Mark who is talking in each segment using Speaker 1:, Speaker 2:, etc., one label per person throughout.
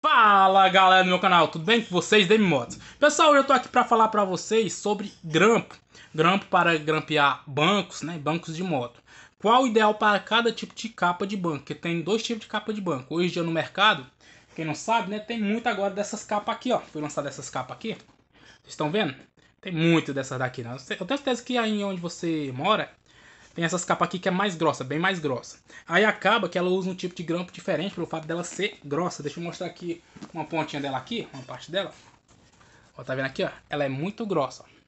Speaker 1: Fala galera do meu canal, tudo bem com vocês? Demi Motos. Pessoal, eu tô aqui para falar para vocês sobre grampo. Grampo para grampear bancos, né? Bancos de moto. Qual o ideal para cada tipo de capa de banco? Porque tem dois tipos de capa de banco. Hoje em dia no mercado, quem não sabe, né? Tem muito agora dessas capas aqui, ó. Foi lançada essas capas aqui. Vocês estão vendo? Tem muito dessas daqui, né? Eu tenho certeza que aí onde você mora tem essas capas aqui que é mais grossa, bem mais grossa. Aí acaba que ela usa um tipo de grampo diferente pelo fato dela ser grossa. Deixa eu mostrar aqui uma pontinha dela aqui, uma parte dela. Ó, tá vendo aqui, ó? Ela é muito grossa, ó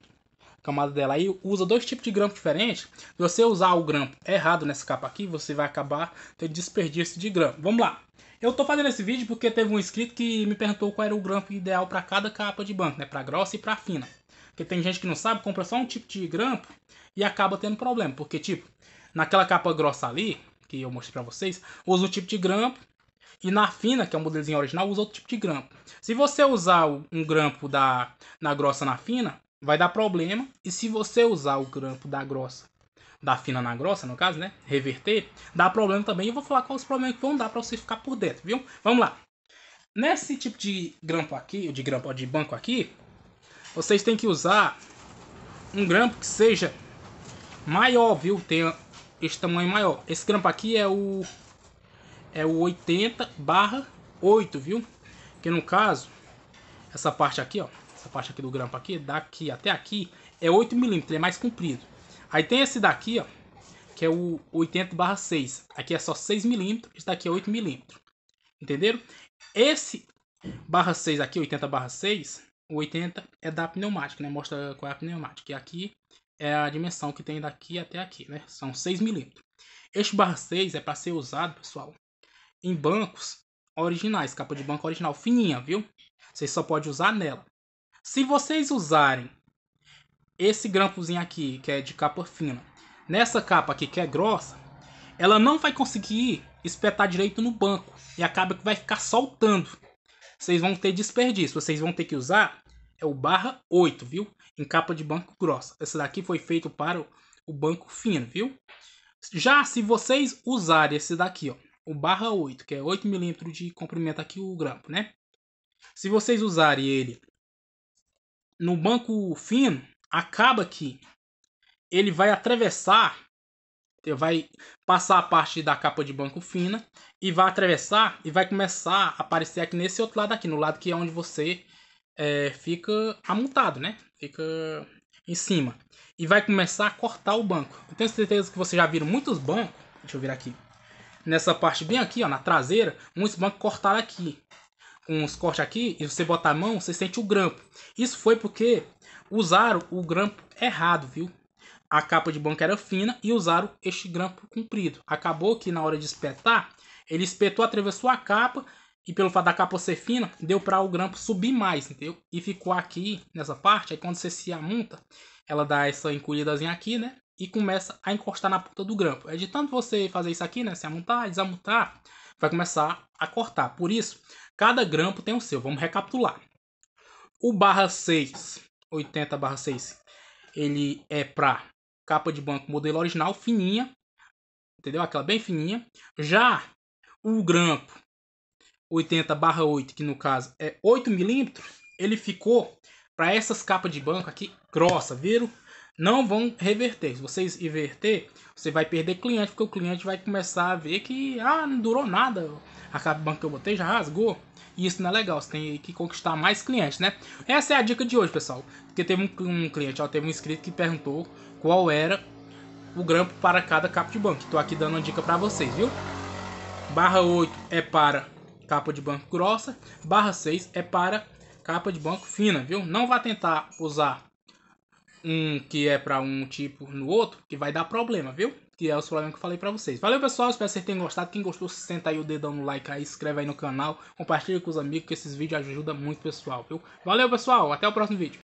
Speaker 1: camada dela aí usa dois tipos de grampo diferentes. Se você usar o grampo errado nessa capa aqui, você vai acabar tendo desperdício de grampo. Vamos lá. Eu tô fazendo esse vídeo porque teve um inscrito que me perguntou qual era o grampo ideal para cada capa de banco, né, para grossa e para fina. Porque tem gente que não sabe, compra só um tipo de grampo e acaba tendo problema. Porque, tipo, naquela capa grossa ali, que eu mostrei pra vocês, usa um tipo de grampo. E na fina, que é o modelozinho original, usa outro tipo de grampo. Se você usar um grampo da, na grossa na fina, vai dar problema. E se você usar o grampo da grossa, da fina na grossa, no caso, né? Reverter, dá problema também. Eu vou falar quais os problemas que vão dar pra você ficar por dentro, viu? Vamos lá. Nesse tipo de grampo aqui, de grampo de banco aqui, vocês têm que usar um grampo que seja maior, viu? Tem esse tamanho maior. Esse grampo aqui é o é o 80 barra 8, viu? Que no caso, essa parte aqui, ó, essa parte aqui do grampo aqui, daqui até aqui, é 8 milímetros, é mais comprido. Aí tem esse daqui, ó, que é o 80 barra 6. Aqui é só 6 milímetros, esse daqui é 8 milímetros. Entenderam? Esse barra 6 aqui, 80 barra 6, o 80 é da pneumática, né? Mostra qual é a pneumática. E aqui é a dimensão que tem daqui até aqui, né? São 6 milímetros. Este barra 6 é para ser usado, pessoal, em bancos originais, capa de banco original, fininha, viu? Vocês só pode usar nela. Se vocês usarem esse grampozinho aqui, que é de capa fina, nessa capa aqui, que é grossa, ela não vai conseguir espetar direito no banco. E acaba que vai ficar soltando. Vocês vão ter desperdício. Vocês vão ter que usar é o barra 8, viu? Em capa de banco grossa. Esse daqui foi feito para o banco fino, viu? Já se vocês usarem esse daqui, ó, o barra 8, que é 8 milímetros de comprimento aqui o grampo, né? Se vocês usarem ele no banco fino, acaba que ele vai atravessar, vai passar a parte da capa de banco fina e vai atravessar e vai começar a aparecer aqui nesse outro lado aqui, no lado que é onde você é, fica amontado, né? Fica em cima. E vai começar a cortar o banco. Eu tenho certeza que vocês já viram muitos bancos. Deixa eu virar aqui. Nessa parte bem aqui, ó, na traseira, muitos bancos cortaram aqui. Com uns cortes aqui, e você botar a mão, você sente o grampo. Isso foi porque usaram o grampo errado, viu? A capa de banco era fina e usaram este grampo comprido. Acabou que na hora de espetar, ele espetou, atravessou a capa e pelo fato da capa ser fina, deu para o grampo subir mais, entendeu? E ficou aqui nessa parte, aí quando você se amonta, ela dá essa encolhidazinha aqui, né? E começa a encostar na ponta do grampo. É de tanto você fazer isso aqui, né? Se amontar, desamontar, vai começar a cortar. Por isso, cada grampo tem o seu. Vamos recapitular. O barra 6, 80 barra 6, ele é para capa de banco modelo original, fininha. Entendeu? Aquela bem fininha. Já o grampo 80/8, que no caso é 8 milímetros, ele ficou para essas capas de banco aqui grossa, viram? Não vão reverter. Se vocês inverter, você vai perder cliente, porque o cliente vai começar a ver que ah, não durou nada, a capa de banco que eu botei já rasgou. E isso não é legal, você tem que conquistar mais clientes, né? Essa é a dica de hoje, pessoal. Porque teve um, um cliente, ó, teve um inscrito que perguntou qual era o grampo para cada capa de banco. Estou aqui dando uma dica para vocês, viu? Barra 8 é para capa de banco grossa. Barra 6 é para capa de banco fina, viu? Não vá tentar usar um que é para um tipo no outro, que vai dar problema, viu? Que é o problema que eu falei para vocês. Valeu, pessoal. Espero que vocês tenham gostado. Quem gostou, senta aí o dedão no like aí, inscreve aí no canal, compartilha com os amigos, que esses vídeos ajudam muito, pessoal, viu? Valeu, pessoal. Até o próximo vídeo.